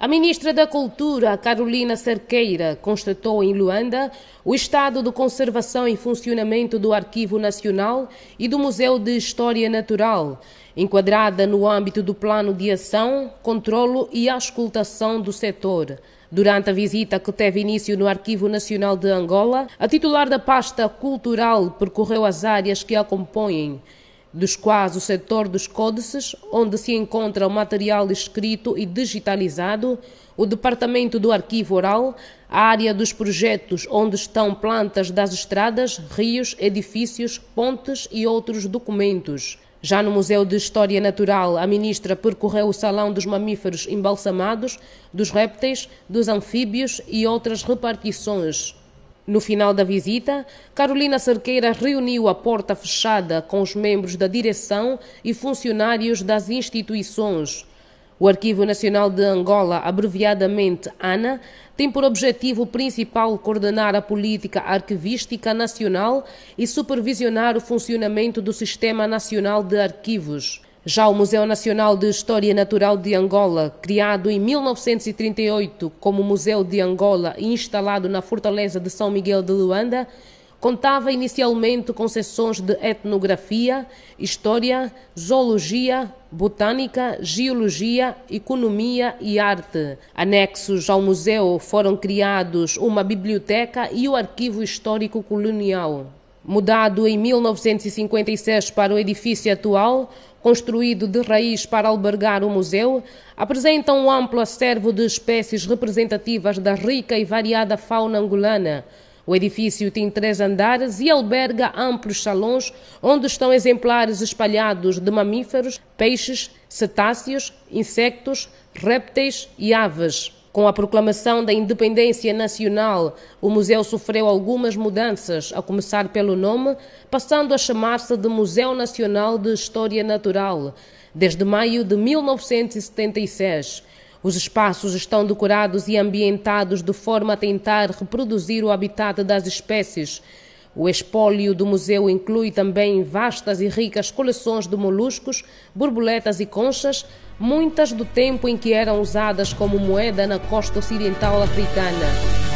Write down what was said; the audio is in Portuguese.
A ministra da Cultura, Carolina Cerqueira, constatou em Luanda o estado de conservação e funcionamento do Arquivo Nacional e do Museu de História Natural, enquadrada no âmbito do Plano de Ação, Controlo e Auscultação do Setor. Durante a visita que teve início no Arquivo Nacional de Angola, a titular da pasta cultural percorreu as áreas que a compõem dos quais o setor dos códices, onde se encontra o material escrito e digitalizado, o departamento do arquivo oral, a área dos projetos, onde estão plantas das estradas, rios, edifícios, pontes e outros documentos. Já no Museu de História Natural, a ministra percorreu o Salão dos Mamíferos Embalsamados, dos Répteis, dos Anfíbios e outras repartições. No final da visita, Carolina Cerqueira reuniu a porta fechada com os membros da direção e funcionários das instituições. O Arquivo Nacional de Angola, abreviadamente ANA, tem por objetivo principal coordenar a política arquivística nacional e supervisionar o funcionamento do Sistema Nacional de Arquivos. Já o Museu Nacional de História Natural de Angola, criado em 1938 como Museu de Angola e instalado na Fortaleza de São Miguel de Luanda, contava inicialmente com sessões de etnografia, história, zoologia, botânica, geologia, economia e arte. Anexos ao museu foram criados uma biblioteca e o arquivo histórico colonial mudado em 1956 para o edifício atual, construído de raiz para albergar o museu, apresenta um amplo acervo de espécies representativas da rica e variada fauna angolana. O edifício tem três andares e alberga amplos salões onde estão exemplares espalhados de mamíferos, peixes, cetáceos, insectos, répteis e aves. Com a proclamação da independência nacional, o museu sofreu algumas mudanças, a começar pelo nome, passando a chamar-se de Museu Nacional de História Natural, desde maio de 1976. Os espaços estão decorados e ambientados de forma a tentar reproduzir o habitat das espécies. O espólio do museu inclui também vastas e ricas coleções de moluscos, borboletas e conchas, muitas do tempo em que eram usadas como moeda na costa ocidental africana.